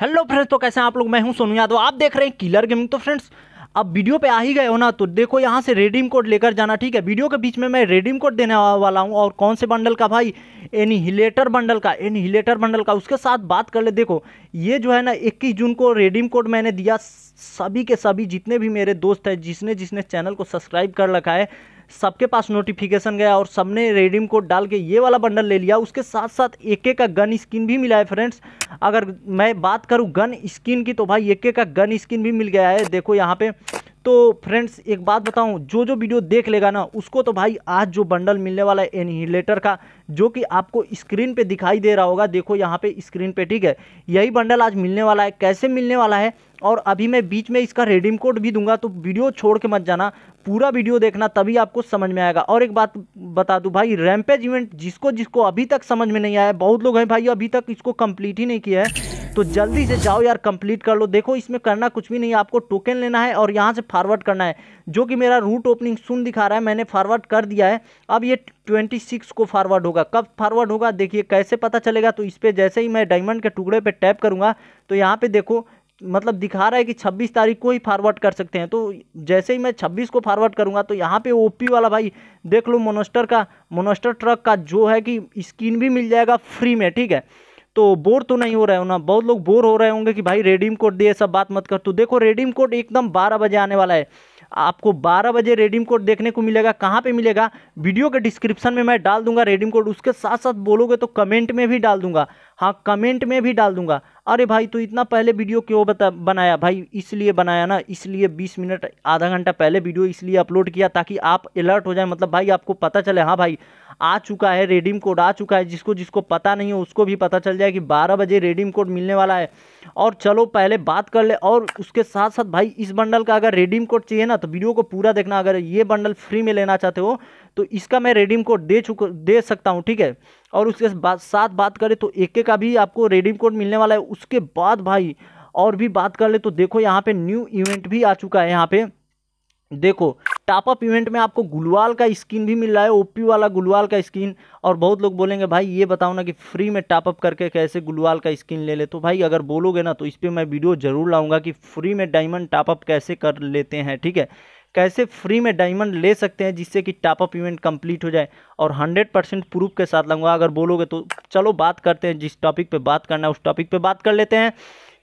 hello friends तो कैसे हैं आप लोग मैं हूं सोनू यादव आप देख रहे हैं किलर गेमिंग तो फ्रेंड्स अब वीडियो पे आ ही गए हो ना तो देखो यहाँ से रेडीम कोड लेकर जाना ठीक है वीडियो के बीच में मैं रेडीम कोड देने वाला हूँ और कौन से बंडल का भाई एनिहिलेटर बंडल का एनिहिलेटर बंडल का उसके साथ बात कर ले देखो ये जो है ना इक्कीस जून को रेडीम कोड मैंने दिया सभी के सभी जितने भी मेरे दोस्त हैं जिसने जिसने चैनल को सब्सक्राइब कर रखा है सबके पास नोटिफिकेशन गया और सबने रेडीम कोड डाल के ये वाला बंडल ले लिया उसके साथ साथ एक का गन स्किन भी मिला है फ्रेंड्स अगर मैं बात करूँ गन स्किन की तो भाई एक का गन स्किन भी मिल गया है देखो यहाँ पे तो फ्रेंड्स एक बात बताऊं जो जो वीडियो देख लेगा ना उसको तो भाई आज जो बंडल मिलने वाला है एनहिलेटर का जो कि आपको स्क्रीन पे दिखाई दे रहा होगा देखो यहाँ पे स्क्रीन पे ठीक है यही बंडल आज मिलने वाला है कैसे मिलने वाला है और अभी मैं बीच में इसका रेडीम कोड भी दूंगा तो वीडियो छोड़ के मत जाना पूरा वीडियो देखना तभी आपको समझ में आएगा और एक बात बता दूं भाई रैम्पेज इवेंट जिसको जिसको अभी तक समझ में नहीं आया बहुत लोग हैं भाई अभी तक इसको कंप्लीट ही नहीं किया है तो जल्दी से जाओ यार कंप्लीट कर लो देखो इसमें करना कुछ भी नहीं आपको टोकन लेना है और यहाँ से फॉरवर्ड करना है जो कि मेरा रूट ओपनिंग सुन दिखा रहा है मैंने फॉरवर्ड कर दिया है अब ये ट्वेंटी सिक्स को फारवर्ड होगा कब फॉरवर्ड होगा देखिए कैसे पता चलेगा तो इस पर जैसे ही मैं डायमंड के टुकड़े पर टैप करूँगा तो यहाँ पर देखो मतलब दिखा रहा है कि 26 तारीख को ही फॉरवर्ड कर सकते हैं तो जैसे ही मैं 26 को फॉरवर्ड करूंगा तो यहाँ पे ओपी वाला भाई देख लो मोनोस्टर का मोनोस्टर ट्रक का जो है कि स्किन भी मिल जाएगा फ्री में ठीक है तो बोर तो नहीं हो रहे हो ना बहुत लोग बोर हो रहे होंगे कि भाई रेडीम कोड दिए सब बात मत कर तो देखो रेडीम कोड एकदम बारह बजे आने वाला है आपको 12 बजे रेडीम कोड देखने को मिलेगा कहाँ पे मिलेगा वीडियो के डिस्क्रिप्शन में मैं डाल दूंगा रेडीम कोड उसके साथ साथ बोलोगे तो कमेंट में भी डाल दूंगा हाँ कमेंट में भी डाल दूंगा अरे भाई तो इतना पहले वीडियो क्यों बता बनाया भाई इसलिए बनाया ना इसलिए 20 मिनट आधा घंटा पहले वीडियो इसलिए अपलोड किया ताकि आप अलर्ट हो जाए मतलब भाई आपको पता चले हाँ भाई आ चुका है रेडीम कोड आ चुका है जिसको जिसको पता नहीं है उसको भी पता चल जाए कि बारह बजे रेडीम कोड मिलने वाला है और चलो पहले बात कर ले और उसके साथ साथ भाई इस बंडल का अगर रेडीम कोड चाहिए ना तो वीडियो को पूरा देखना अगर ये बंडल फ्री में लेना चाहते हो तो इसका मैं रेडीम कोड दे चुक दे सकता हूँ ठीक है और उसके साथ बात करें तो एक का भी आपको रेडीम कोड मिलने वाला है उसके बाद भाई और भी बात कर ले तो देखो यहाँ पे न्यू इवेंट भी आ चुका है यहाँ पे देखो टॉपअप इवेंट में आपको गुलवाल का स्किन भी मिल रहा है ओपी वाला गुलवाल का स्किन और बहुत लोग बोलेंगे भाई ये बताओ ना कि फ्री में टॉपअप करके कैसे गुलवाल का स्किन ले ले तो भाई अगर बोलोगे ना तो इस पर मैं वीडियो ज़रूर लाऊंगा कि फ्री में डायमंड टॉपअप कैसे कर लेते हैं ठीक है कैसे फ्री में डायमंड ले सकते हैं जिससे कि टॉपअप इवेंट कंप्लीट हो जाए और 100 परसेंट प्रूफ के साथ लाऊंगा अगर बोलोगे तो चलो बात करते हैं जिस टॉपिक पे बात करना है उस टॉपिक पे बात कर लेते हैं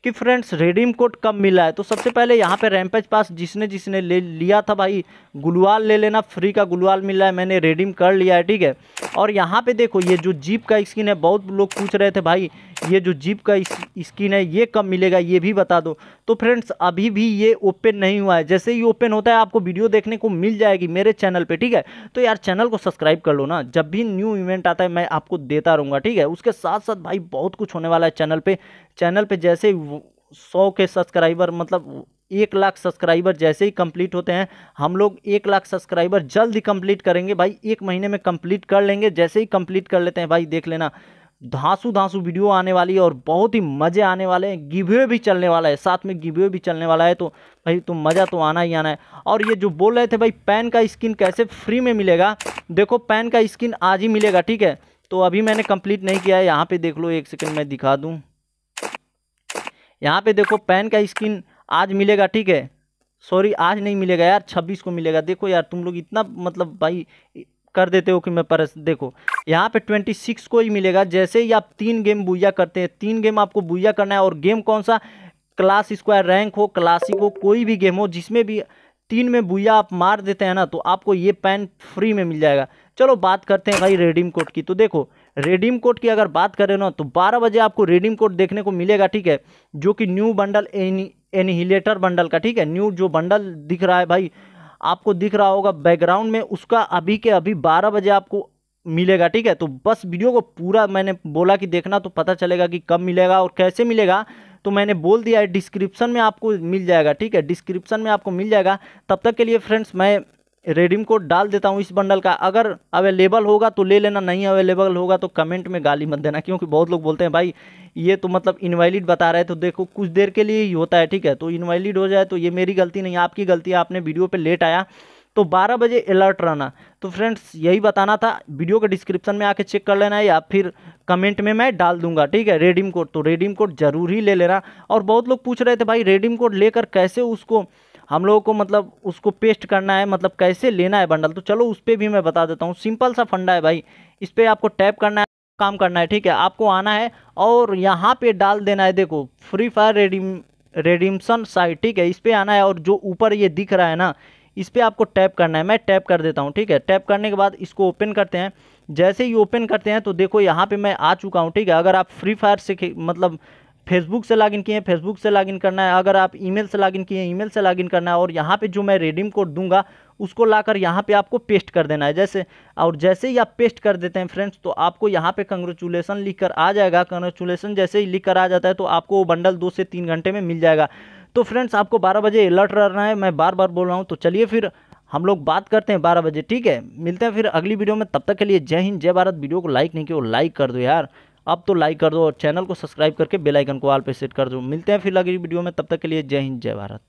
कि फ्रेंड्स रेडीम कोड कब मिला है तो सबसे पहले यहाँ पे रैमपेज पास जिसने जिसने ले लिया था भाई गुलवाल ले लेना फ्री का गुलवाल मिल रहा है मैंने रेडीम कर लिया है ठीक है और यहाँ पे देखो ये जो जीप का स्किन है बहुत लोग पूछ रहे थे भाई ये जो जीप का स्किन है ये कब मिलेगा ये भी बता दो तो फ्रेंड्स अभी भी ये ओपन नहीं हुआ है जैसे ही ओपन होता है आपको वीडियो देखने को मिल जाएगी मेरे चैनल पर ठीक है तो यार चैनल को सब्सक्राइब कर लो ना जब भी न्यू इवेंट आता है मैं आपको देता रहूँगा ठीक है उसके साथ साथ भाई बहुत कुछ होने वाला है चैनल पर चैनल पर जैसे सौ के सब्सक्राइबर मतलब एक लाख सब्सक्राइबर जैसे ही कंप्लीट होते हैं हम लोग एक लाख सब्सक्राइबर जल्द ही कंप्लीट करेंगे भाई एक महीने में कंप्लीट कर लेंगे जैसे ही कंप्लीट कर लेते हैं भाई देख लेना धांसू धांसू वीडियो आने वाली है और बहुत ही मज़े आने वाले हैं गिवे भी चलने वाला है साथ में गिवे भी चलने वाला है तो भाई तो मज़ा तो आना ही आना है और ये जो बोल रहे थे भाई पैन का स्किन कैसे फ्री में मिलेगा देखो पैन का स्किन आज ही मिलेगा ठीक है तो अभी मैंने कंप्लीट नहीं किया है यहाँ पे देख लो एक सेकेंड मैं दिखा दूँ यहाँ पे देखो पेन का स्किन आज मिलेगा ठीक है सॉरी आज नहीं मिलेगा यार छब्बीस को मिलेगा देखो यार तुम लोग इतना मतलब भाई कर देते हो कि मैं पर देखो यहाँ पे ट्वेंटी सिक्स को ही मिलेगा जैसे ही आप तीन गेम बुइया करते हैं तीन गेम आपको बुइया करना है और गेम कौन सा क्लास स्क्वायर रैंक हो क्लासिक हो कोई भी गेम हो जिसमें भी तीन में बुइया आप मार देते हैं ना तो आपको ये पैन फ्री में मिल जाएगा चलो बात करते हैं भाई रेडीम कोड की तो देखो रेडीम कोड की अगर बात करें ना तो बारह बजे आपको रेडीम कोड देखने को मिलेगा ठीक है जो कि न्यू बंडल एनिहिलेटर बंडल का ठीक है न्यू जो बंडल दिख रहा है भाई आपको दिख रहा होगा बैकग्राउंड में उसका अभी के अभी बारह बजे आपको मिलेगा ठीक है तो बस वीडियो को पूरा मैंने बोला कि देखना तो पता चलेगा कि कब मिलेगा और कैसे मिलेगा तो मैंने बोल दिया है डिस्क्रिप्शन में आपको मिल जाएगा ठीक है डिस्क्रिप्शन में आपको मिल जाएगा तब तक के लिए फ्रेंड्स मैं रेडीम कोड डाल देता हूँ इस बंडल का अगर अवेलेबल होगा तो ले लेना नहीं अवेलेबल होगा तो कमेंट में गाली मत देना क्योंकि बहुत लोग बोलते हैं भाई ये तो मतलब इनवैलिड बता रहे तो देखो कुछ देर के लिए ही होता है ठीक है तो इनवैलिड हो जाए तो ये मेरी गलती नहीं आपकी गलती है आपने वीडियो पर लेट आया तो 12 बजे अलर्ट रहना तो फ्रेंड्स यही बताना था वीडियो के डिस्क्रिप्शन में आके चेक कर लेना या फिर कमेंट में मैं डाल दूंगा ठीक है रेडीम कोड तो रेडीम कोड जरूर ही ले लेना और बहुत लोग पूछ रहे थे भाई रेडीम कोड लेकर कैसे उसको हम लोगों को मतलब उसको पेस्ट करना है मतलब कैसे लेना है बंडल तो चलो उस पर भी मैं बता देता हूँ सिंपल सा फंडा है भाई इस पर आपको टैप करना है काम करना है ठीक है आपको आना है और यहाँ पे डाल देना है देखो free fire redeem redemption site ठीक है इस पर आना है और जो ऊपर ये दिख रहा है ना इस पर आपको टैप करना है मैं टैप कर देता हूँ ठीक है टैप करने के बाद इसको ओपन करते हैं जैसे ही ओपन करते हैं तो देखो यहाँ पे मैं आ चुका हूँ ठीक है अगर आप फ्री फायर से मतलब फेसबुक से लॉगिन किए हैं फेसबुक से लॉगिन करना है अगर आप ईमेल से लॉगिन किए हैं ईमेल से लॉगिन करना है और यहाँ पे जो मैं रेडीम कोड दूंगा उसको लाकर यहाँ पे आपको पेस्ट कर देना है जैसे और जैसे ही आप पेस्ट कर देते हैं फ्रेंड्स तो आपको यहाँ पे कंग्रेचुलेसन लिख कर आ जाएगा कंग्रेचुलेसन जैसे ही लिख कर आ जाता है तो आपको वो बंडल दो से तीन घंटे में मिल जाएगा तो फ्रेंड्स आपको बारह बजे अलर्ट रहना है मैं बार बार बोल रहा हूँ तो चलिए फिर हम लोग बात करते हैं बारह बजे ठीक है मिलते हैं फिर अगली वीडियो में तब तक के लिए जय हिंद जय भारत वीडियो को लाइक नहीं किया लाइक कर दो यार अब तो लाइक कर दो और चैनल को सब्सक्राइब करके बेलाइकन को आल पर सेट कर दो मिलते हैं फिर अगली वीडियो में तब तक के लिए जय हिंद जय भारत